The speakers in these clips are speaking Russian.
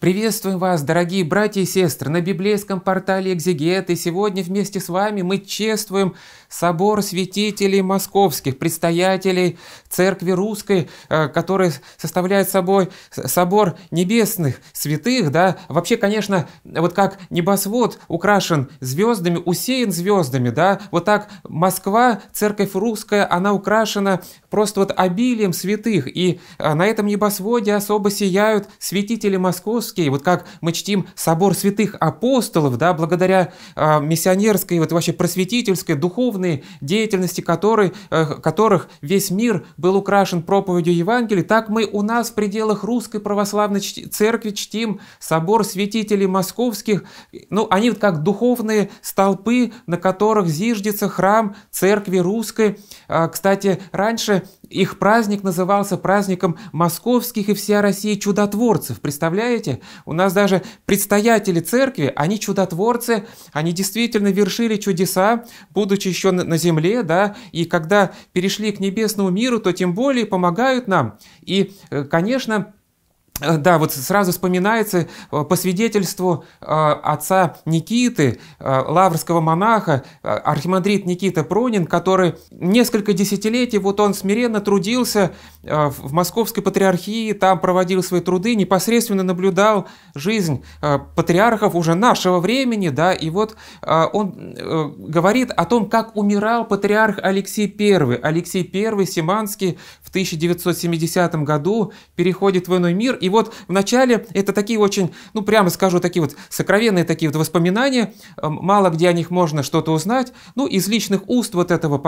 Приветствуем вас, дорогие братья и сестры, на библейском портале «Экзегет», и сегодня вместе с вами мы чествуем собор святителей московских, предстоятелей Церкви Русской, э, который составляет собой собор небесных святых, да, вообще, конечно, вот как небосвод украшен звездами, усеян звездами, да, вот так Москва, Церковь Русская, она украшена просто вот обилием святых, и э, на этом небосводе особо сияют святители московские, и вот как мы чтим собор святых апостолов, да, благодаря э, миссионерской, вот вообще просветительской, духовной деятельности которой, э, которых весь мир был украшен проповедью Евангелия, так мы у нас в пределах русской православной церкви чтим собор святителей московских, ну, они вот как духовные столпы, на которых зиждется храм церкви русской. Э, кстати, раньше их праздник назывался праздником московских и вся России чудотворцев. Представляете? У нас даже предстоятели церкви, они чудотворцы, они действительно вершили чудеса, будучи еще на земле, да, и когда перешли к небесному миру, то тем более помогают нам. И, э, конечно, э, да, вот сразу вспоминается э, по свидетельству отца Никиты, лаврского монаха, архимандрит Никита Пронин, который несколько десятилетий, вот он смиренно трудился Э, в Московской патриархии, там проводил свои труды, непосредственно наблюдал жизнь э, патриархов уже нашего времени, да, и вот э, он говорит о том, как умирал патриарх Алексей I. Алексей I Симанский в 1970 году переходит в иной мир, и вот вначале это такие очень, ну, прямо скажу, такие вот сокровенные такие вот воспоминания, мало где о них можно что-то узнать, ну, из личных уст вот этого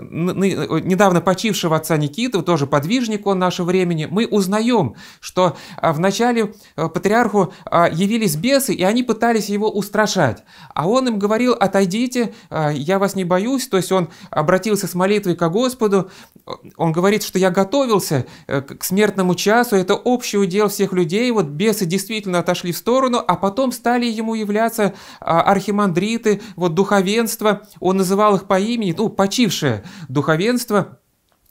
недавно почившего отца Никиты, тоже подвижника, подвижник он нашего времени, мы узнаем, что а, вначале э, патриарху а, явились бесы, и они пытались его устрашать. А он им говорил, отойдите, а, я вас не боюсь. То есть он обратился с молитвой к Господу, он говорит, что я готовился э, к смертному часу, это общий удел всех людей. Вот бесы действительно отошли в сторону, а потом стали ему являться архимандриты, вот духовенство, он называл их по имени, ну, почившее духовенство –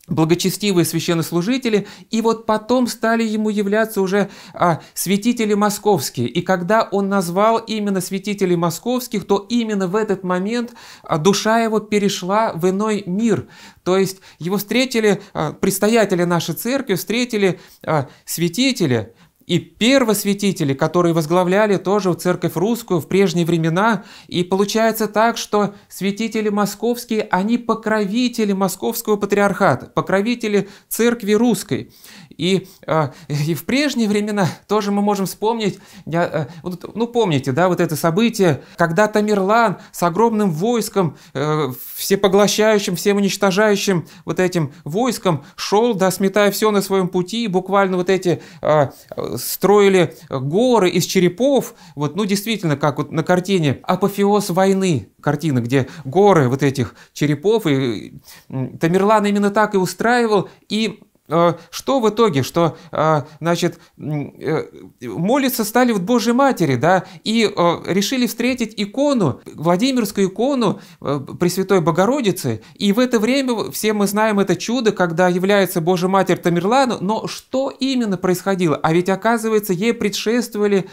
благочестивые священнослужители, и вот потом стали ему являться уже а, святители московские. И когда он назвал именно святителей московских, то именно в этот момент а, душа его перешла в иной мир. То есть его встретили а, предстоятели нашей церкви, встретили а, святители, и первосвятители, которые возглавляли тоже церковь русскую в прежние времена. И получается так, что святители московские, они покровители московского патриархата, покровители церкви русской. И, а, и в прежние времена тоже мы можем вспомнить, э, ну помните, да, вот это событие, когда Тамерлан с огромным войском, э, всепоглощающим, всем уничтожающим вот этим войском шел, да, сметая все на своем пути, и буквально вот эти а, строили горы из черепов, вот, ну действительно, как вот на картине «Апофеоз войны», картина, где горы вот этих черепов, и Тамерлан именно так и устраивал, и а, что в итоге, что, а, значит, э, молиться стали вот Божьей Матери, да, и а, решили встретить икону, Владимирскую икону э, Пресвятой Богородицы, и в это время все мы знаем это чудо, когда является Божья Матерь Тамерлану, но что именно происходило? А ведь, оказывается, ей предшествовали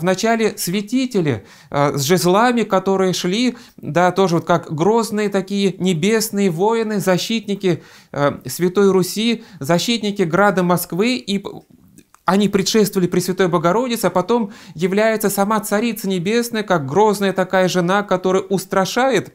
вначале святители с жезлами, которые шли, да, тоже вот как грозные такие небесные воины, защитники э, Святой Руси, защитники защитники града Москвы и они предшествовали Пресвятой Богородице, а потом является сама Царица Небесная, как грозная такая жена, которая устрашает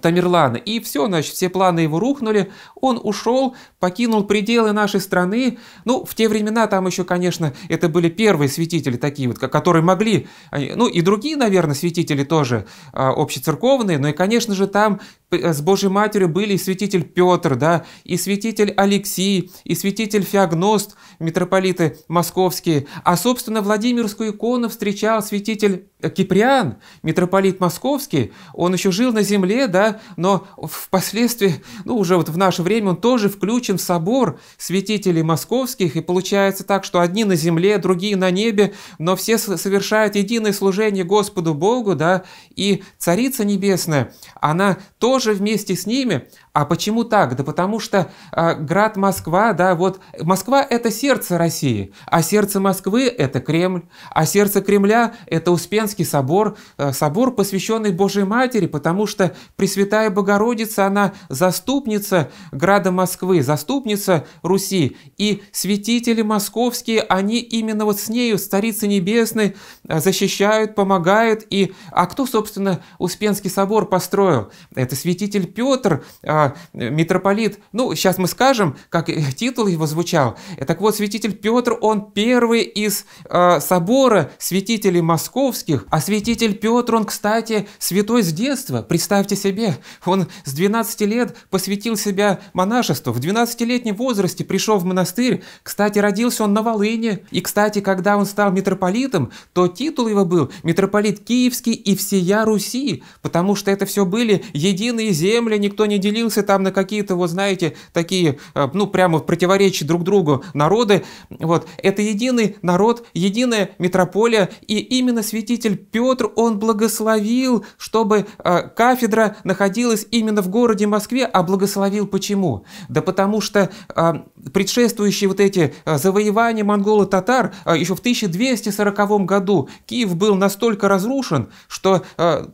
Тамерлана. И все, значит, все планы его рухнули, он ушел, покинул пределы нашей страны. Ну, в те времена там еще, конечно, это были первые святители такие вот, которые могли, ну и другие, наверное, святители тоже а, общецерковные, но ну, и, конечно же, там Э, с Божьей Матерью были и святитель Петр, да, и святитель Алексий, и святитель Феогност, митрополиты московские. А, собственно, Владимирскую икону встречал святитель э, Киприан, митрополит московский. Он еще жил на земле, да, но впоследствии, ну, уже вот в наше время он тоже включен в собор святителей московских. И получается так, что одни на земле, другие на небе, но все совершают единое служение Господу Богу, да, и Царица Небесная, она тоже же вместе с ними а почему так? Да потому что э, град Москва, да, вот Москва – это сердце России, а сердце Москвы – это Кремль, а сердце Кремля – это Успенский собор, э, собор, посвященный Божьей Матери, потому что Пресвятая Богородица, она заступница града Москвы, заступница Руси, и святители московские, они именно вот с нею, с Царицы Небесной, э, защищают, помогают, и а кто, собственно, Успенский собор построил? Это святитель Петр, э, митрополит, ну, сейчас мы скажем, как э, титул его звучал. Так вот, святитель Петр, он первый из э, собора святителей московских, а святитель Петр, он, кстати, святой с детства, представьте себе, он с 12 лет посвятил себя монашеству, в 12-летнем возрасте пришел в монастырь, кстати, родился он на Волыне, и, кстати, когда он стал митрополитом, то титул его был митрополит Киевский и всея Руси, потому что это все были единые земли, никто не делился делился там на какие-то, вот знаете, такие, э, ну, прямо в противоречии друг другу народы. Вот, это единый народ, единая метрополия, и именно святитель Петр, он благословил, чтобы э, кафедра находилась именно в городе Москве, а благословил почему? Да потому что э, предшествующие вот эти завоевания монголо-татар еще в 1240 году Киев был настолько разрушен, что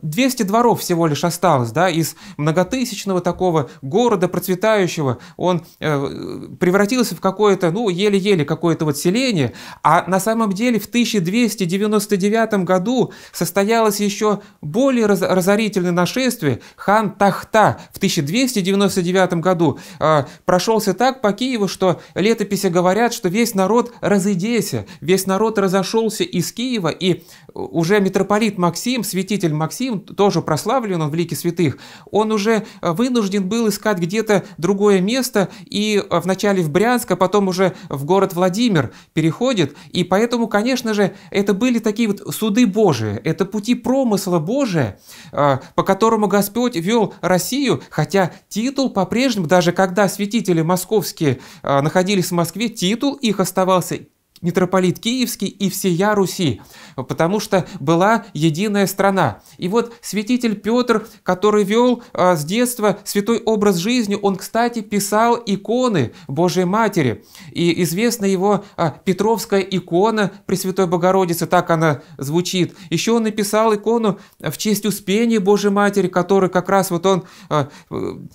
200 дворов всего лишь осталось, да, из многотысячного такого города процветающего, он э, превратился в какое-то, ну, еле-еле какое-то вот селение, а на самом деле в 1299 году состоялось еще более разорительное нашествие. Хан Тахта в 1299 году э, прошелся так по Киеву, что летописи говорят, что весь народ разыдеся, весь народ разошелся из Киева, и э, уже митрополит Максим, святитель Максим, тоже прославлен он в лике святых, он уже вынужден был был искать где-то другое место и э, вначале в Брянск, а потом уже в город Владимир переходит. И поэтому, конечно же, это были такие вот суды Божии, это пути промысла Божия, э, по которому Господь вел Россию, хотя титул по-прежнему, даже когда святители московские э, находились в Москве, титул их оставался митрополит Киевский и всея Руси, потому что была единая страна. И вот святитель Петр, который вел а, с детства святой образ жизни, он, кстати, писал иконы Божьей Матери. И известна его а, Петровская икона Пресвятой Богородицы, так она звучит. Еще он написал икону а, в честь Успения Божьей Матери, который как раз вот он а,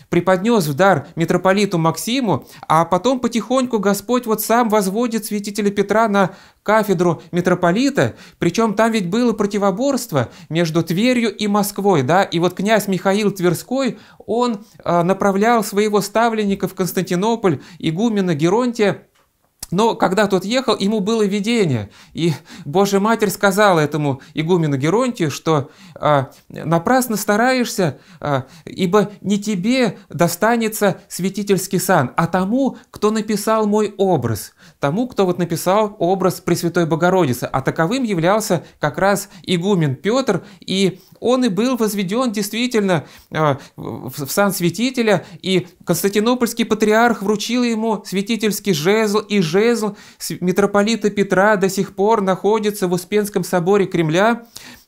преподнес в дар митрополиту Максиму, а потом потихоньку Господь вот сам возводит святителя Петра ордера на кафедру митрополита, причем там ведь было противоборство между Тверью и Москвой, да, и вот князь Михаил Тверской, он э, направлял своего ставленника в Константинополь, игумена Геронтия, но когда тот ехал, ему было видение, и Божья Матерь сказала этому игумену Геронтию, что а, напрасно стараешься, а, ибо не тебе достанется святительский сан, а тому, кто написал мой образ, тому, кто вот написал образ Пресвятой Богородицы. А таковым являлся как раз игумен Петр, и он и был возведен действительно а, в сан святителя, и Константинопольский патриарх вручил ему святительский жезл, и жезл митрополита Петра до сих пор находится в Успенском соборе Кремля.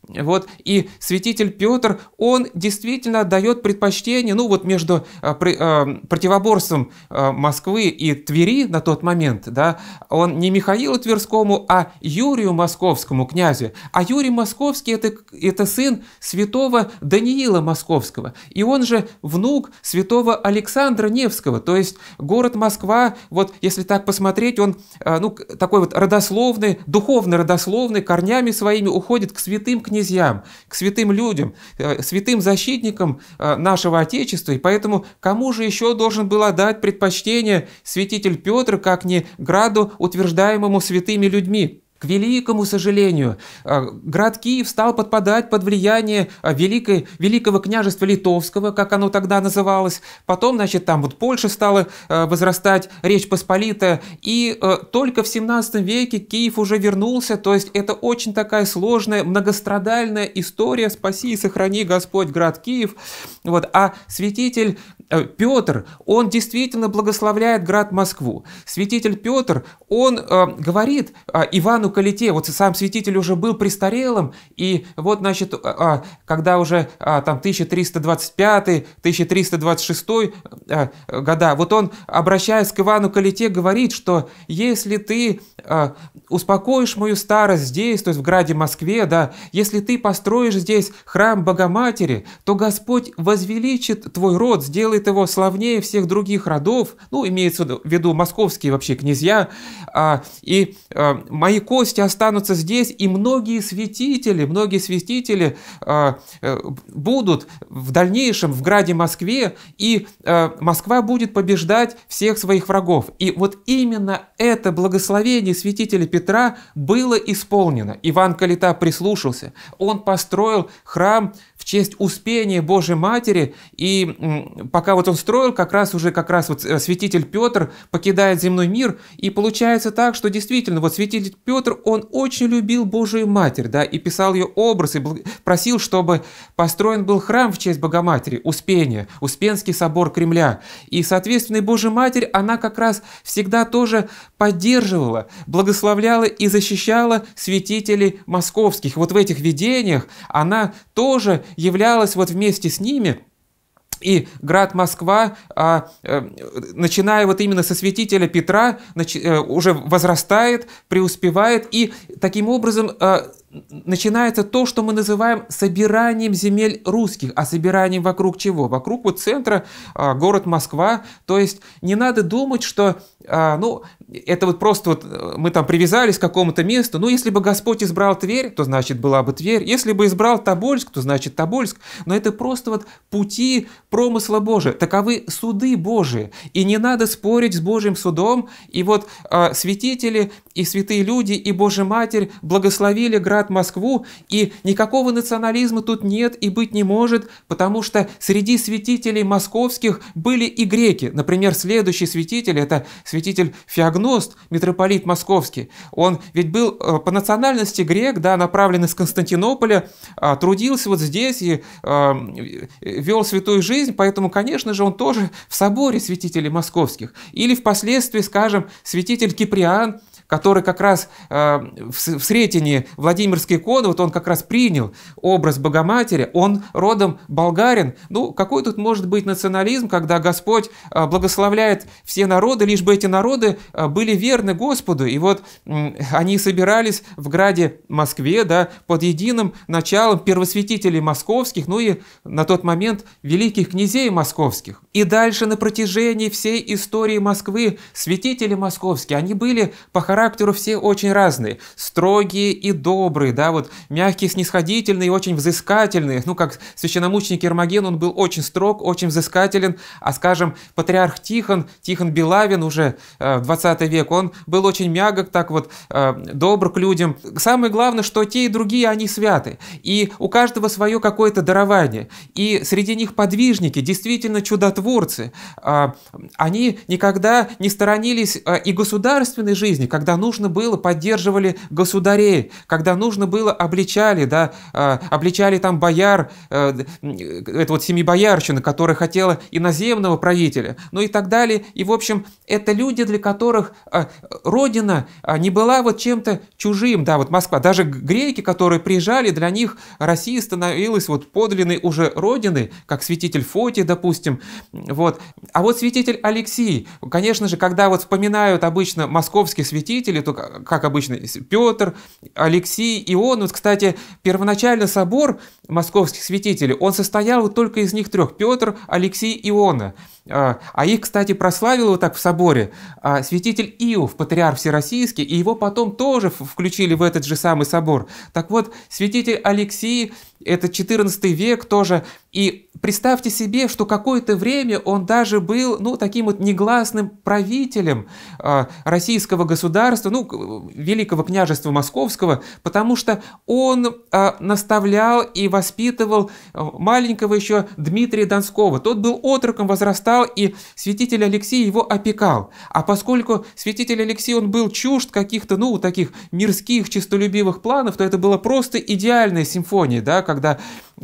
Вот, и святитель Петр, он действительно дает предпочтение, ну вот между а, а, противоборством а, Москвы и Твери на тот момент, да, он не Михаилу Тверскому, а Юрию Московскому князю. А Юрий Московский это, это сын святого Даниила Московского. И он же внук святого Александра Невского. То есть город Москва, вот если так посмотреть, он ну, такой вот родословный, духовно родословный, корнями своими уходит к святым князьям, к святым людям, э, святым защитникам э, нашего Отечества, и поэтому кому же еще должен был отдать предпочтение святитель Петр, как не граду, утверждаемому святыми людьми? К великому сожалению, а, град Киев стал подпадать под влияние а, великой, Великого княжества Литовского, как оно тогда называлось. Потом, значит, там вот Польша стала а, возрастать, Речь Посполитая. И только в 17 веке Киев уже вернулся. То есть это очень такая сложная, многострадальная история. Спаси и сохрани Господь град Киев. Вот. А святитель Э, Петр, он действительно благословляет град Москву. Святитель Петр, он э, говорит э, Ивану Калите, вот сам святитель уже был престарелым, и вот, значит, э, э когда уже э, там 1325-1326 э, э, года, вот он, обращаясь к Ивану Калите, говорит, что если ты э, успокоишь мою старость здесь, то есть в граде Москве, да, если ты построишь здесь храм Богоматери, то Господь возвеличит твой род, сделает делает его славнее всех других родов, ну, имеется в виду московские вообще князья, а, и а, мои кости останутся здесь, и многие святители, многие святители а, э, будут в дальнейшем в граде Москве, и а, Москва будет побеждать всех своих врагов. И вот именно это благословение святителя Петра было исполнено. Иван Калита прислушался, он построил храм в честь Успения Божьей Матери. И пока вот он строил, как раз уже как раз вот э, святитель Петр покидает земной мир. И получается так, что действительно вот святитель Петр, он очень любил Божию Матерь, да, и писал ее образ, и просил, чтобы построен был храм в честь Богоматери, Успения, Успенский собор Кремля. И, соответственно, и Божья Матерь, она как раз всегда тоже поддерживала, благословляла и защищала святителей московских. Вот в этих видениях она тоже являлась вот вместе с ними и град Москва, а, э, начиная вот именно со святителя Петра, э, уже возрастает, преуспевает, и таким образом а, начинается то, что мы называем собиранием земель русских. А собиранием вокруг чего? Вокруг вот центра, а, город Москва. То есть не надо думать, что ну, это вот просто вот э, мы там привязались к какому-то месту. Ну, если бы Господь избрал Тверь, то значит была бы Тверь. Если бы избрал Тобольск, то значит Тобольск. Но это просто вот пути промысла Божия. Таковы суды Божии. И не надо спорить с Божьим судом. И вот а, святители и святые люди и Божья Матерь благословили град Москву. И никакого национализма тут нет и быть не может, потому что среди святителей московских были и греки. Например, следующий святитель – это святитель Феогнон агност, митрополит московский, он ведь был по национальности грек, да, направлен из Константинополя, трудился вот здесь и вел святую жизнь, поэтому, конечно же, он тоже в соборе святителей московских. Или впоследствии, скажем, святитель Киприан, который как раз э, в Сретении Владимирский код, вот он как раз принял образ Богоматери, он родом болгарин. Ну, какой тут может быть национализм, когда Господь э, благословляет все народы, лишь бы эти народы э, были верны Господу. И вот они собирались в граде Москве, да, под единым началом первосвятителей московских, ну и на тот момент великих князей московских. И дальше на протяжении всей истории Москвы святители московские, они были похоронены характеру все очень разные. Строгие и добрые, да, вот мягкие, снисходительные очень взыскательные. Ну, как священномученик Ермоген, он был очень строг, очень взыскателен. А, скажем, патриарх Тихон, Тихон Белавин уже э, 20 век, он был очень мягок, так вот, э, добр к людям. Самое главное, что те и другие, они святы. И у каждого свое какое-то дарование. И среди них подвижники, действительно чудотворцы. Э, они никогда не сторонились э, и государственной жизни, когда когда нужно было, поддерживали государей, когда нужно было, обличали, да, а, обличали там бояр, э, э, это вот семибоярщина, которая хотела иноземного правителя, ну и так далее. И, в общем, это люди, для которых э, Родина а, не была вот чем-то чужим, да, вот Москва. Даже греки, которые приезжали, для них Россия становилась вот подлинной уже Родиной, как святитель Фотий, допустим, вот. А вот святитель Алексий, конечно же, когда вот вспоминают обычно московских святителей, Святители, то, как обычно, Петр, Алексей, Ион. Вот, кстати, первоначально собор московских святителей, он состоял вот только из них трех – Петр, Алексей, Иона. А, а их, кстати, прославил вот так в соборе а, святитель Иов, патриарх всероссийский, и его потом тоже включили в этот же самый собор. Так вот, святитель Алексей – это 14 век тоже. И представьте себе, что какое-то время он даже был, ну, таким вот негласным правителем а, российского государства, государства, ну, Великого княжества Московского, потому что он э, наставлял и воспитывал а, маленького еще Дмитрия Донского. Тот был отроком, возрастал, и святитель Алексей его опекал. А поскольку святитель Алексей, он был чужд каких-то, ну, таких мирских, честолюбивых планов, то это была просто идеальная симфония, да, когда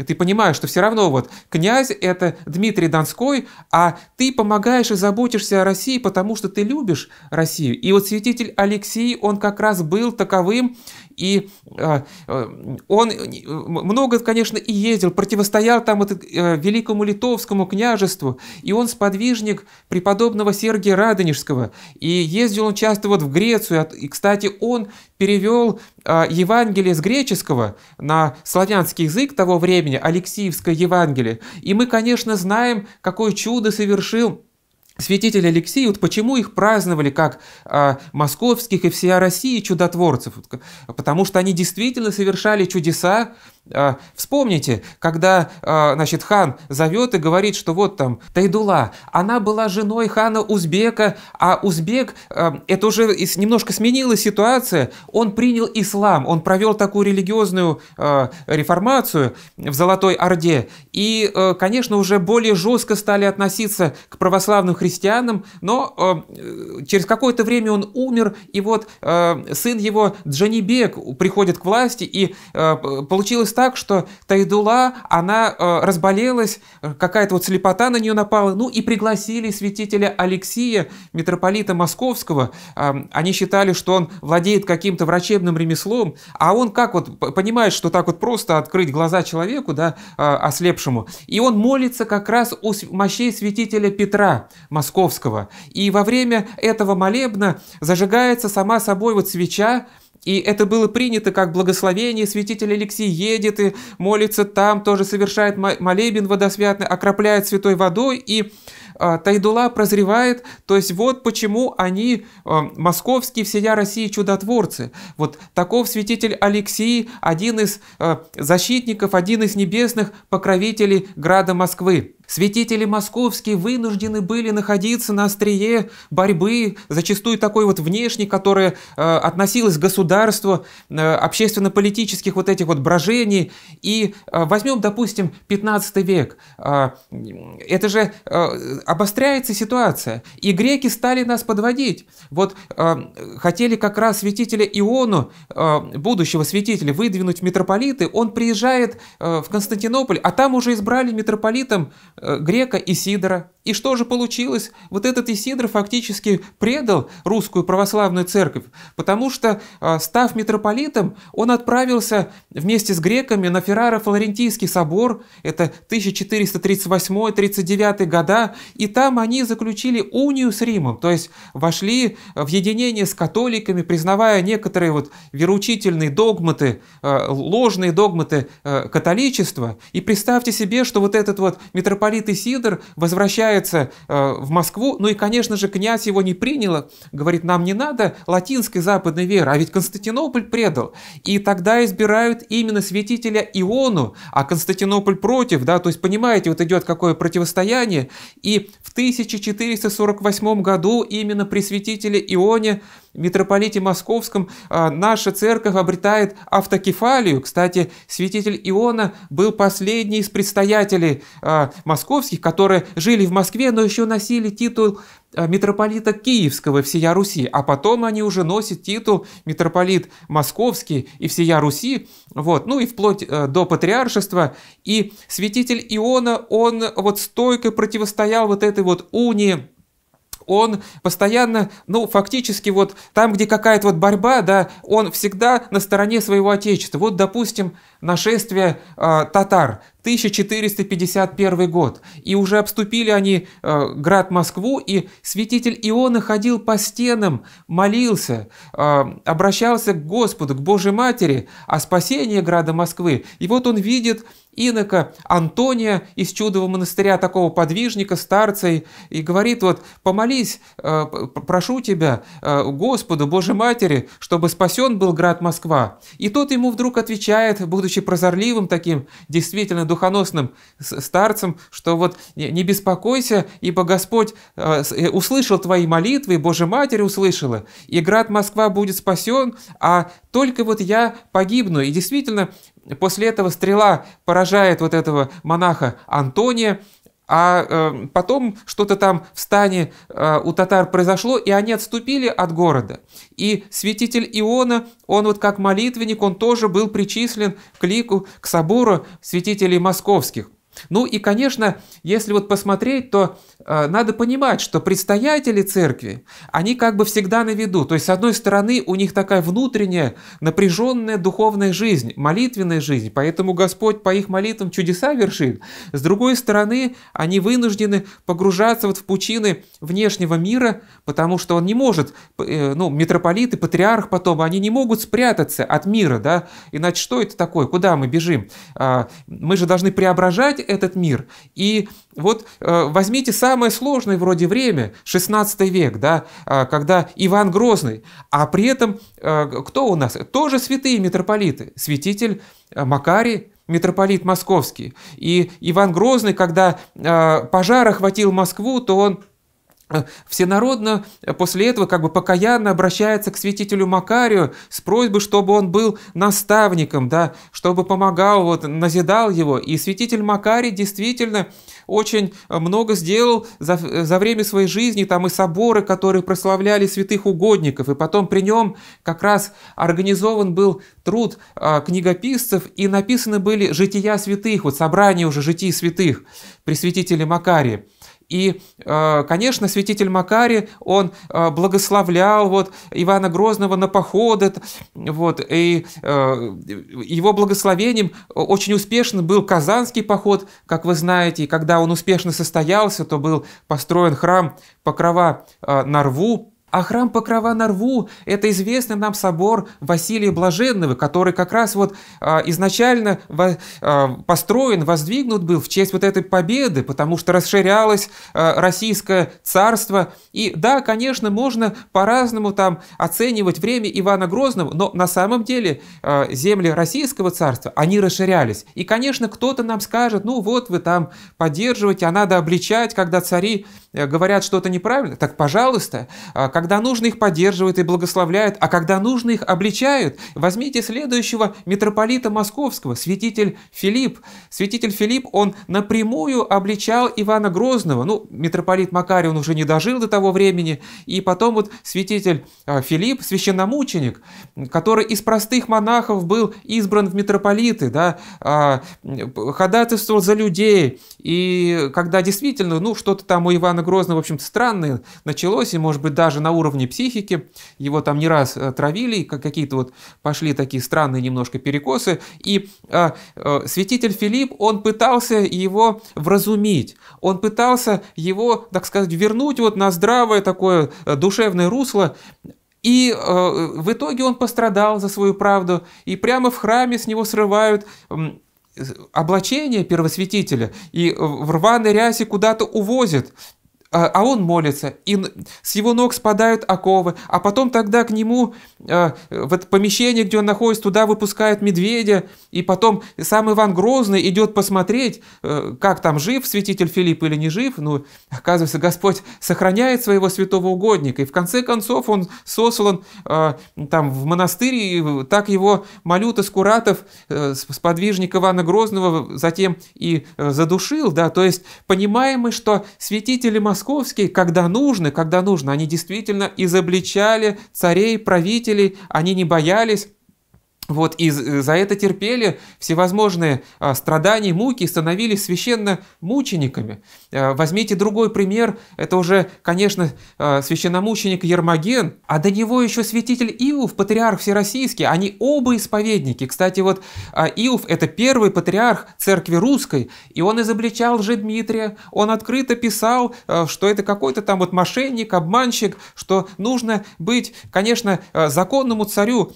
ты понимаешь, что все равно вот князь это Дмитрий Донской, а ты помогаешь и заботишься о России, потому что ты любишь Россию. И вот святитель Алексей, он как раз был таковым, и а, э, он много, конечно, и ездил, противостоял там этот, э, великому литовскому княжеству, и он сподвижник преподобного Сергия Радонежского. И ездил он часто вот в Грецию, и, кстати, он перевел а, Евангелие с греческого на славянский язык того времени, Алексеевское Евангелие. И мы, конечно, знаем, какое чудо совершил святитель Алексей, вот почему их праздновали как а, московских и всея России чудотворцев? Потому что они действительно совершали чудеса, а, вспомните, когда, а, значит, хан зовет и говорит, что вот там Тайдула, она была женой хана Узбека, а Узбек, а, это уже немножко сменилась ситуация, он принял ислам, он провел такую религиозную реформацию в Золотой Орде, и, конечно, уже более жестко стали относиться к православным христианам, но через какое-то время он умер, и вот сын его Джанибек приходит к власти, и получилось так, что Тайдула, она э, разболелась, э, какая-то вот слепота на нее напала, ну и пригласили святителя Алексия, митрополита Московского. Э, они считали, что он владеет каким-то врачебным ремеслом, а он как вот понимает, что так вот просто открыть глаза человеку, да, э, ослепшему. И он молится как раз у мощей святителя Петра Московского. И во время этого молебна зажигается сама собой вот свеча, и это было принято как благословение. Святитель Алексей едет и молится там, тоже совершает молебен водосвятный, окропляет святой водой и а, Тайдула прозревает. То есть вот почему они, а, московские, всея России чудотворцы. Вот таков святитель Алексий, один из а, защитников, один из небесных покровителей града Москвы. Святители московские вынуждены были находиться на острие борьбы, зачастую такой вот внешней, которая э, относилась к государству, э, общественно-политических вот этих вот брожений. И э, возьмем, допустим, 15 век. Э, это же э, обостряется ситуация, и греки стали нас подводить. Вот э, хотели как раз святителя Иону, э, будущего святителя, выдвинуть в митрополиты. Он приезжает э, в Константинополь, а там уже избрали митрополитом э, грека Исидора. И что же получилось? Вот этот Исидор фактически предал русскую православную церковь, потому что, э, став митрополитом, он отправился вместе с греками на Ферраро-Флорентийский собор, это 1438-39 года, и там они заключили унию с Римом, то есть вошли в единение с католиками, признавая некоторые вот вероучительные догматы, э, ложные догматы э, католичества. И представьте себе, что вот этот вот митрополит Исидор возвращается э, в Москву, ну и, конечно же, князь его не принял, говорит, нам не надо латинской западной веры, а ведь Константинополь предал. И тогда избирают именно святителя Иону, а Константинополь против, да, то есть понимаете, вот идет какое противостояние, и в 1448 году именно при святителе Ионе митрополите Московском а, наша церковь обретает автокефалию. Кстати, святитель Иона был последний из предстоятелей а, московских, которые жили в Москве, но еще носили титул а, митрополита Киевского всея Руси, а потом они уже носят титул митрополит Московский и всея Руси, вот, ну и вплоть э, до патриаршества. И святитель Иона, он вот стойко противостоял вот этой вот унии он постоянно, ну, фактически вот там, где какая-то вот борьба, да, он всегда на стороне своего отечества. Вот, допустим, нашествие э, татар, 1451 год. И уже обступили они э, град Москву, и святитель Иона ходил по стенам, молился, э, обращался к Господу, к Божьей Матери о спасении града Москвы. И вот он видит инока Антония из чудового монастыря, такого подвижника, старца, и, и говорит, вот, помолись, э, прошу тебя, э, Господу, Божьей Матери, чтобы спасен был град Москва. И тот ему вдруг отвечает, будучи будучи прозорливым таким, действительно духоносным старцем, что вот не беспокойся, ибо Господь э, э, услышал твои молитвы, Божья Матерь услышала, и град Москва будет спасен, а только вот я погибну. И действительно, после этого стрела поражает вот этого монаха Антония, а э, потом что-то там в стане э, у татар произошло, и они отступили от города. И святитель Иона, он вот как молитвенник, он тоже был причислен к лику, к собору святителей московских. Ну и, конечно, если вот посмотреть, то э, надо понимать, что предстоятели церкви, они как бы всегда на виду. То есть, с одной стороны, у них такая внутренняя напряженная духовная жизнь, молитвенная жизнь, поэтому Господь по их молитвам чудеса вершит. С другой стороны, они вынуждены погружаться вот в пучины внешнего мира, потому что он не может, э, ну, митрополиты патриарх потом, они не могут спрятаться от мира, да, иначе что это такое, куда мы бежим? Э, мы же должны преображать этот мир. И вот э, возьмите самое сложное вроде время, 16 век, да, э, когда Иван Грозный, а при этом э, кто у нас? Тоже святые митрополиты, святитель Макарий, митрополит московский. И Иван Грозный, когда пожар охватил Москву, то он всенародно после этого как бы покаянно обращается к святителю Макарию с просьбой, чтобы он был наставником, да, чтобы помогал, вот, назидал его. И святитель Макарий действительно очень много сделал за, за время своей жизни, там и соборы, которые прославляли святых угодников, и потом при нем как раз организован был труд а, книгописцев, и написаны были жития святых, вот собрание уже житий святых при святителе Макарии. И, э, конечно, святитель Макарий, он э, благословлял вот Ивана Грозного на походы, вот, и э, его благословением очень успешно был Казанский поход, как вы знаете, и когда он успешно состоялся, то был построен храм Покрова на рву, а храм Покрова на рву – это известный нам собор Василия Блаженного, который как раз вот а, изначально во, а, построен, воздвигнут был в честь вот этой победы, потому что расширялось а, российское царство. И да, конечно, можно по-разному там оценивать время Ивана Грозного, но на самом деле а, земли российского царства, они расширялись. И, конечно, кто-то нам скажет, ну вот вы там поддерживаете, а надо обличать, когда цари э, говорят что-то неправильно. Так, пожалуйста, а, когда нужно их поддерживают и благословляют, а когда нужно их обличают. Возьмите следующего митрополита Московского, святитель Филипп. Святитель Филипп, он напрямую обличал Ивана Грозного. Ну, митрополит Макарий, он уже не дожил до того времени. И потом вот святитель а, Филипп, священномученик, который из простых монахов был избран в митрополиты, да, а, ходатайствовал за людей. И когда действительно, ну, что-то там у Ивана Грозного, в общем-то, странное началось, и, может быть, даже на уровне психики, его там не раз э, травили, какие-то вот пошли такие странные немножко перекосы, и э, э, святитель Филипп, он пытался его вразумить, он пытался его, так сказать, вернуть вот на здравое такое э, душевное русло, и э, в итоге он пострадал за свою правду, и прямо в храме с него срывают облачение первосвятителя и в рваной рясе куда-то увозят. А, а он молится, и с его ног спадают оковы, а потом тогда к нему а, в это помещение, где он находится, туда выпускают медведя, и потом сам Иван Грозный идет посмотреть, э, как там жив святитель Филипп или не жив, ну, оказывается, Господь сохраняет своего святого угодника, и в конце концов он сослан а, там в монастырь, и так его Малюта Скуратов, э, сподвижник Ивана Грозного, затем и э, задушил, да, то есть понимаем мы, что святители Москвы московские, когда нужно, когда нужно, они действительно изобличали царей, правителей, они не боялись вот, и э, за это терпели всевозможные а, страдания, муки, становились священно мучениками. А, возьмите другой пример, это уже, конечно, а, священномученик Ермоген, а до него еще святитель Иов, патриарх всероссийский, они оба исповедники. Кстати, вот Иов – это первый патриарх церкви русской, и он изобличал же Дмитрия, он открыто писал, что это какой-то там вот мошенник, обманщик, что нужно быть, конечно, законному царю,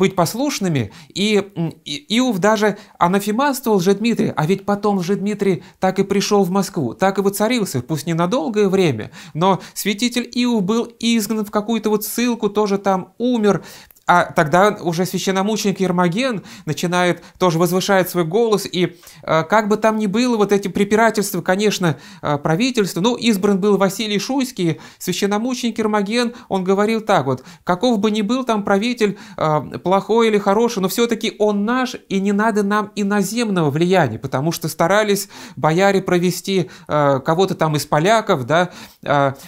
быть послушным, демонами. И, и Иов даже же Жедмитрия, а ведь потом же Дмитрий так и пришел в Москву, так и воцарился, пусть не на долгое время, но святитель Иов был изгнан в какую-то вот ссылку, тоже там умер. А тогда уже священномученик Ермоген начинает, тоже возвышает свой голос, и э, как бы там ни было, вот эти препирательства, конечно, э, правительства, ну, избран был Василий Шуйский, священномученик Ермоген, он говорил так вот, каков бы ни был там правитель, э, плохой или хороший, но все-таки он наш, и не надо нам иноземного влияния, потому что старались бояре провести кого-то там из поляков, да,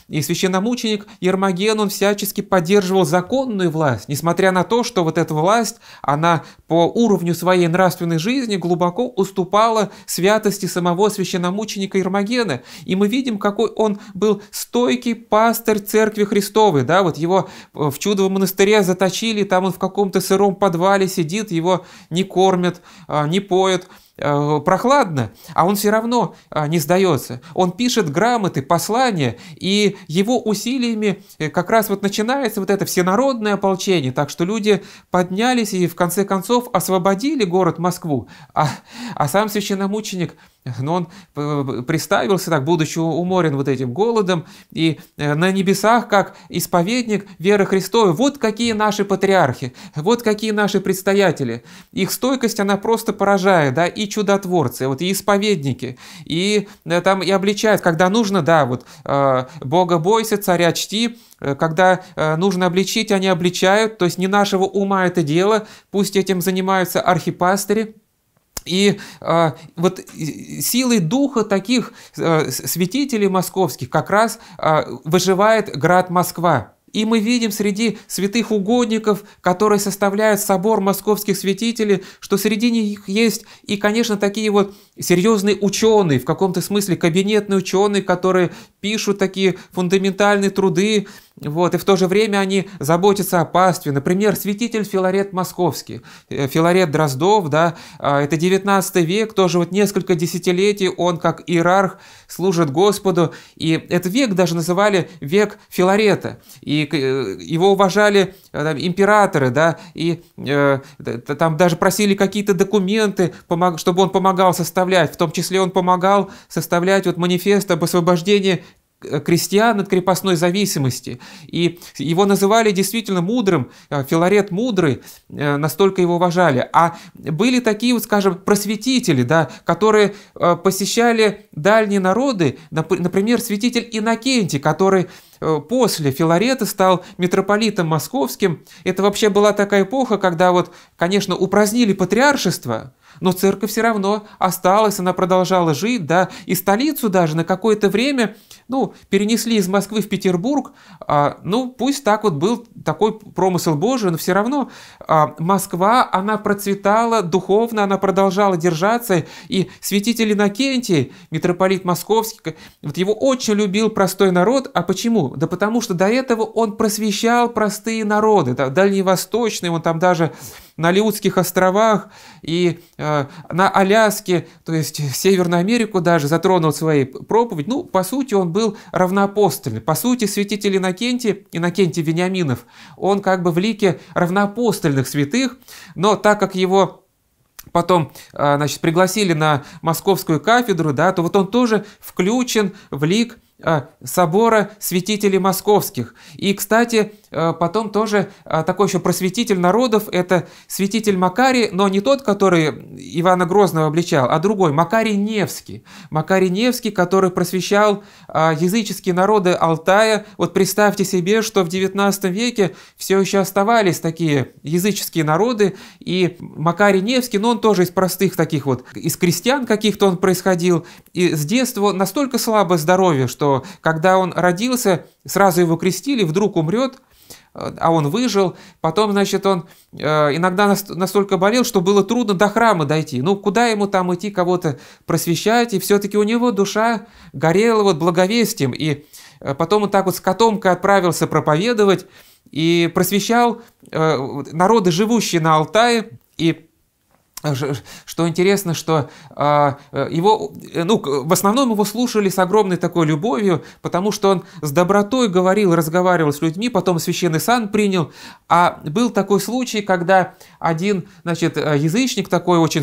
и священномученик Ермоген, он всячески поддерживал законную власть, несмотря несмотря на то, что вот эта власть, она по уровню своей нравственной жизни глубоко уступала святости самого священномученика Ермогена. И мы видим, какой он был стойкий пастырь Церкви Христовой, да, вот его э, в чудовом монастыре заточили, там он в каком-то сыром подвале сидит, его не кормят, а, не поют, Э, прохладно, а он все равно э, не сдается. Он пишет грамоты, послания, и его усилиями э, как раз вот начинается вот это всенародное ополчение, так что люди поднялись и в конце концов освободили город Москву, а, а сам священномученик – но он э, э, приставился так, будучи уморен вот этим голодом, и э, на небесах, как исповедник веры Христовой, вот какие наши патриархи, вот какие наши предстоятели. Их стойкость, она просто поражает, да, и чудотворцы, вот и исповедники, и там и обличают, когда нужно, да, вот Бога бойся, царя чти, когда нужно обличить, они обличают, то есть не нашего ума это дело, пусть этим занимаются архипастыри, и э, вот силой духа таких э, святителей московских как раз э, выживает град Москва. И мы видим среди святых угодников, которые составляют собор московских святителей, что среди них есть и, конечно, такие вот серьезные ученые, в каком-то смысле кабинетные ученые, которые пишут такие фундаментальные труды, вот, и в то же время они заботятся о пастве. Например, святитель Филарет Московский, э, Филарет Дроздов, да, а, это 19 век, тоже вот несколько десятилетий он как иерарх служит Господу, и этот век даже называли век Филарета, и э, его уважали э, там, императоры, да, и э, там даже просили какие-то документы, чтобы он помогал составлять, в том числе он помогал составлять вот манифест об освобождении Э, крестьян от крепостной зависимости. И его называли действительно мудрым, э, Филарет мудрый, э, настолько его уважали. А были такие, вот, скажем, просветители, да, которые посещали дальние народы, например, святитель Иннокентий, который после Филарета стал митрополитом московским. Это вообще была такая эпоха, когда вот, конечно, упразднили патриаршество, но церковь все равно осталась, она продолжала жить, да, и столицу даже на какое-то время ну, перенесли из Москвы в Петербург, а, ну, пусть так вот был такой промысел Божий, но все равно а, Москва, она процветала духовно, она продолжала держаться, и святитель Иннокентий, митрополит Московский, вот его очень любил простой народ, а почему? Да потому что до этого он просвещал простые народы, да, дальневосточные, он там даже на Алиутских островах и э, на Аляске, то есть Северную Америку даже затронул своей проповедь, ну, по сути, он был равноапостольный. По сути, святитель Иннокентий, Иннокентий Вениаминов, он как бы в лике равноапостольных святых, но так как его потом, а, значит, пригласили на московскую кафедру, да, то вот он тоже включен в лик а, собора святителей московских. И, кстати, э, потом тоже а, такой еще просветитель народов, это святитель Макарий, но не тот, который Ивана Грозного обличал, а другой, Макарий Невский. Макарий Невский, который просвещал а, языческие народы Алтая. Вот представьте себе, что в XIX веке все еще оставались такие языческие народы, и Макарий Невский, но ну, он тоже из простых таких вот, из крестьян каких-то он происходил, и с детства настолько слабое здоровье, что когда он родился, сразу его крестили, вдруг умрет, а он выжил. Потом, значит, он э, иногда настолько болел, что было трудно до храма дойти. Ну, куда ему там идти кого-то просвещать? И все-таки у него душа горела вот благовестием. И э, потом он так вот с котомкой отправился проповедовать и просвещал э, народы, живущие на Алтае, и что интересно, что а, э, его, э, ну, в основном его слушали с огромной такой любовью, потому что он с добротой говорил, разговаривал с людьми, потом священный сан принял. А был такой случай, когда один, значит, э, язычник такой очень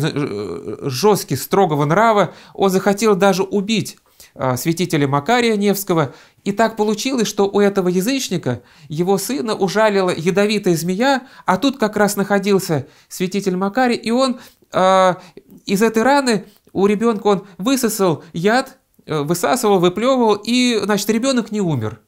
жесткий, строгого нрава, он захотел даже убить а, святителя Макария Невского. И так получилось, что у этого язычника его сына ужалила ядовитая змея, а тут как раз находился святитель Макарий, и он э, из этой раны у ребенка он высосал яд, э, высасывал, выплевывал, и, значит, ребенок не умер.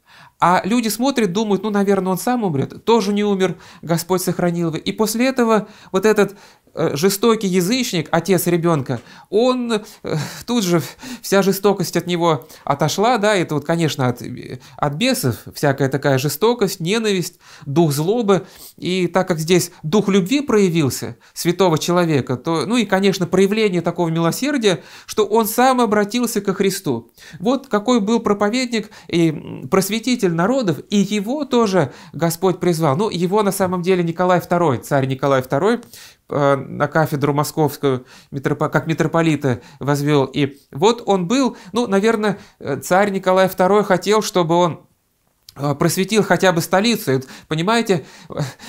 А люди смотрят, думают, ну, наверное, он сам умрет, тоже не умер, Господь сохранил его. И после этого вот этот э, жестокий язычник, отец ребенка, он э, тут же, вся жестокость от него отошла, да, это вот, конечно, от, от бесов, всякая такая жестокость, ненависть, дух злобы, и так как здесь дух любви проявился, святого человека, то, ну и, конечно, проявление такого милосердия, что он сам обратился ко Христу. Вот какой был проповедник и просветитель народов, и его тоже Господь призвал. Ну, его на самом деле Николай II, царь Николай II, э, на кафедру московскую как митрополита возвел. И вот он был, ну, наверное, э, царь Николай II хотел, чтобы он Э, просветил хотя бы столицу. Понимаете,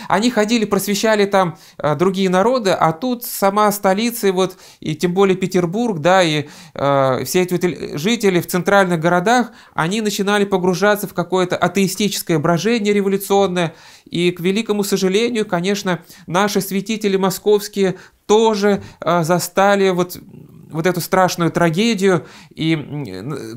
они ходили, просвещали там э, другие народы, а тут сама столица, и вот, и тем более Петербург, да, и э, все эти вот жители в центральных городах, они начинали погружаться в какое-то атеистическое брожение революционное, и, к великому сожалению, конечно, наши святители московские тоже э, застали вот вот эту страшную трагедию. И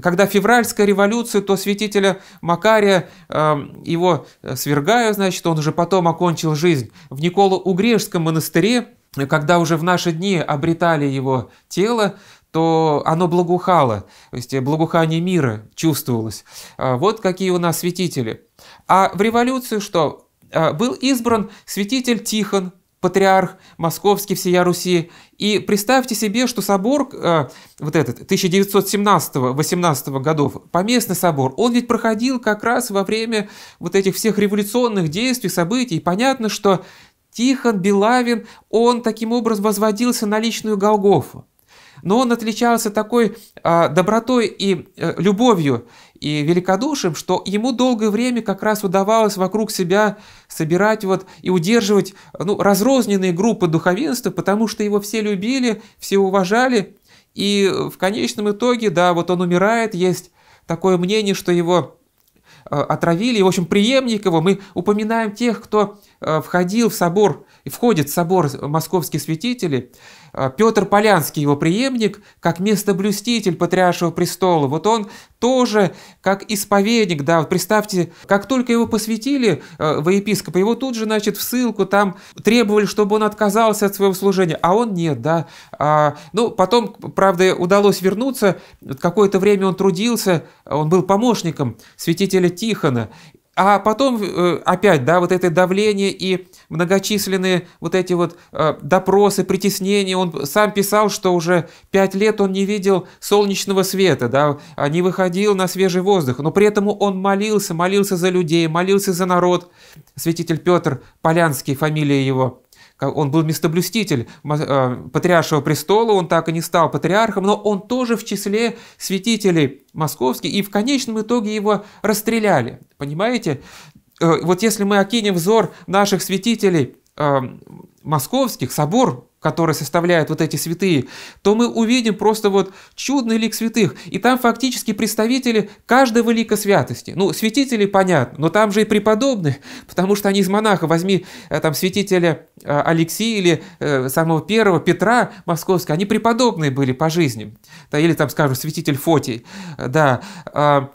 когда февральская революция, то святителя Макария, эм, его э, свергают, значит, он уже потом окончил жизнь в Николо-Угрешском монастыре, когда уже в наши дни обретали его тело, то оно благухало то есть э, благоухание мира чувствовалось. А вот какие у нас святители. А в революцию что? А, был избран святитель Тихон, патриарх московский всея Руси. И представьте себе, что собор, э, вот этот, 1917-18 годов, поместный собор, он ведь проходил как раз во время вот этих всех революционных действий, событий. понятно, что Тихон Белавин, он таким образом возводился на личную Голгофу но он отличался такой а, добротой и э, любовью и великодушием, что ему долгое время как раз удавалось вокруг себя собирать вот и удерживать ну, разрозненные группы духовенства, потому что его все любили, все уважали, и э, в конечном итоге, да, вот он умирает, есть такое мнение, что его э, отравили. И, в общем, преемник его, мы упоминаем тех, кто входил в собор входит в собор московских святителей. А, Петр Полянский, его преемник, как местоблюститель Патриаршего престола, вот он тоже как исповедник, да, вот представьте, как только его посвятили э, а, во епископа, его тут же, значит, в ссылку там требовали, чтобы он отказался от своего служения, а он нет, да. А, ну, потом, правда, удалось вернуться, какое-то время он трудился, он был помощником святителя Тихона, а потом э, опять, да, вот это давление и многочисленные вот эти вот э, допросы, притеснения. Он сам писал, что уже пять лет он не видел солнечного света, да, а не выходил на свежий воздух. Но при этом он молился, молился за людей, молился за народ. Святитель Петр Полянский, фамилия его он был местоблюститель а, патриаршего престола, он так и не стал патриархом, но он тоже в числе святителей московских, и в конечном итоге его расстреляли. Понимаете? Э, вот если мы окинем взор наших святителей э, московских, собор которые составляют вот эти святые, то мы увидим просто вот чудный лик святых. И там фактически представители каждого лика святости. Ну, святители, понятно, но там же и преподобные, потому что они из монаха. Возьми э, там святителя э, Алексея или э, самого первого Петра Московского, они преподобные были по жизни. Да, или там, скажем, святитель Фотий. Да. А,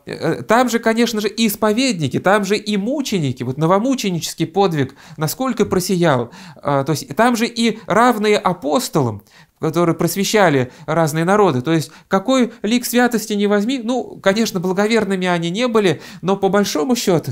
там же, конечно же, и исповедники, там же и мученики. Вот новомученический подвиг, насколько просиял. А, то есть там же и равные были апостолом, которые просвещали разные народы. То есть, какой лик святости не возьми, ну, конечно, благоверными они не были, но по большому счету,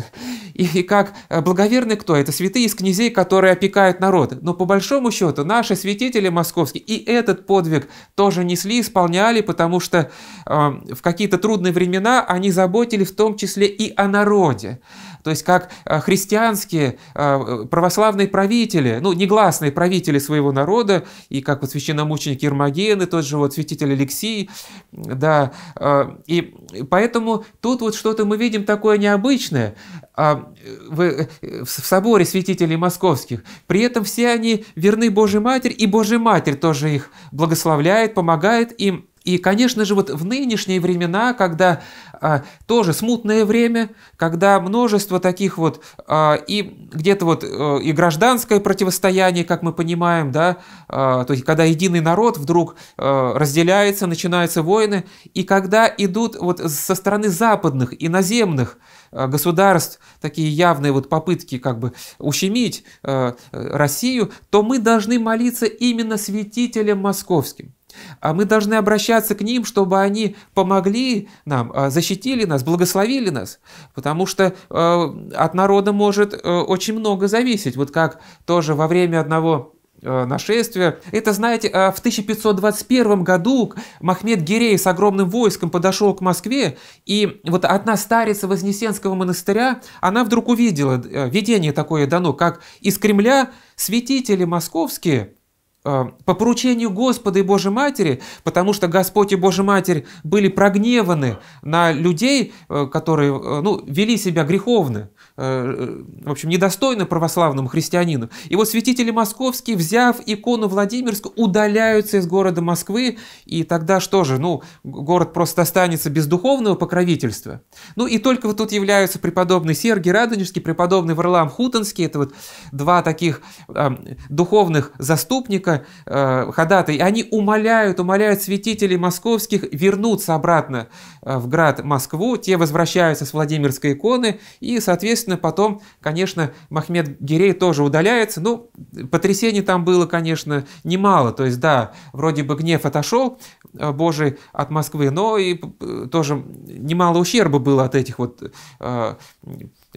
и, и как э, благоверны кто? Это святые из князей, которые опекают народы. Но по большому счету, наши святители московские и этот подвиг тоже несли, исполняли, потому что э, в какие-то трудные времена они заботились в том числе и о народе. То есть как э, христианские э, православные правители, ну, негласные правители своего народа, и как вот священномученик Ермоген, и тот же вот святитель Алексий, да, э, и поэтому тут вот что-то мы видим такое необычное а, в, в соборе святителей московских. При этом все они верны Божьей Матери, и Божья Матерь тоже их благословляет, помогает им и, конечно же, вот в нынешние времена, когда а, тоже смутное время, когда множество таких вот а, и где-то вот а, и гражданское противостояние, как мы понимаем, да, а, то есть когда единый народ вдруг а, разделяется, начинаются войны, и когда идут вот со стороны западных и наземных э, государств такие явные вот попытки как бы ущемить э, Россию, то мы должны молиться именно святителям московским. А мы должны обращаться к ним, чтобы они помогли нам, а, защитили нас, благословили нас. Потому что а, от народа может э, очень много зависеть. Вот как тоже во время одного э, нашествия. Это, знаете, а, в 1521 году Махмед Гирей с огромным войском подошел к Москве, и вот одна старица Вознесенского монастыря, она вдруг увидела э, видение такое дано, как из Кремля святители московские – Э, по поручению Господа и Божьей Матери, потому что Господь и Божья Матерь были прогневаны на людей, э, которые э, ну, вели себя греховно. Э, э, в общем, недостойно православному христианину. И вот святители московские, взяв икону Владимирскую, удаляются из города Москвы, и тогда что же, ну, город просто останется без духовного покровительства. Ну и только вот тут являются преподобный Сергий Радонежский, преподобный Варлам Хутонский, это вот два таких э, духовных заступника, э, ходатай, они умоляют, умоляют святителей московских вернуться обратно э, в град Москву, те возвращаются с Владимирской иконы, и, соответственно, Естественно, потом, конечно, Махмед Гирей тоже удаляется. Ну, потрясений там было, конечно, немало. То есть, да, вроде бы гнев отошел э, Божий от Москвы, но и э, тоже немало ущерба было от этих вот э,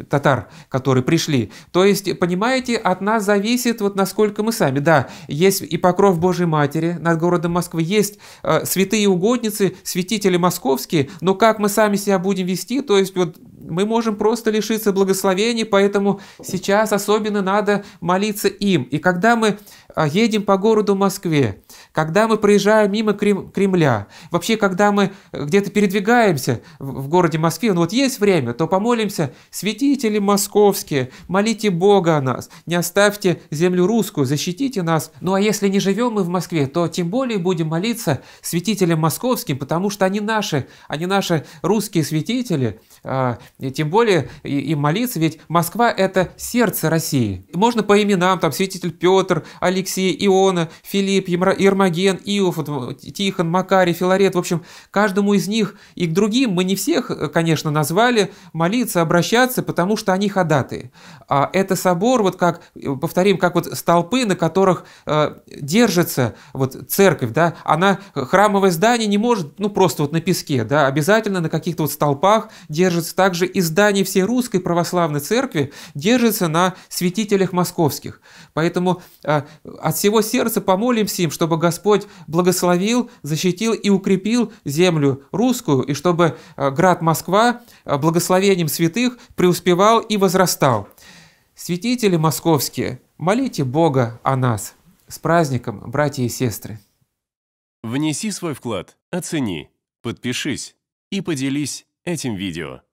татар, которые пришли. То есть, понимаете, от нас зависит, вот насколько мы сами. Да, есть и покров Божьей Матери над городом Москвы, есть э, святые угодницы, святители московские, но как мы сами себя будем вести, то есть вот мы можем просто лишиться благословений, поэтому сейчас особенно надо молиться им. И когда мы «А едем по городу Москве, когда мы проезжаем мимо Кремля, вообще, когда мы где-то передвигаемся в городе Москве, ну вот есть время, то помолимся, святители московские, молите Бога о нас, не оставьте землю русскую, защитите нас. Ну а если не живем мы в Москве, то тем более будем молиться святителям московским, потому что они наши, они наши русские святители, а, и тем более им молиться, ведь Москва – это сердце России. Можно по именам, там, святитель Петр, Алексей, Алексей, Иона, Филипп, Ермоген, Иов, Тихон, Макарий, Филарет. В общем, каждому из них и к другим мы не всех, э, конечно, назвали молиться, обращаться, потому что они ходатые. А это собор, вот как, э, повторим, как вот столпы, на которых э, держится вот церковь, да, она, э, храмовое здание не может, ну, просто вот на песке, да, обязательно на каких-то вот столпах держится. Также и здание всей русской православной церкви держится на святителях московских. Поэтому от всего сердца помолимся им, чтобы Господь благословил, защитил и укрепил землю русскую, и чтобы э, град Москва э, благословением святых преуспевал и возрастал. Святители московские, молите Бога о нас. С праздником, братья и сестры! Внеси свой вклад, оцени, подпишись и поделись этим видео.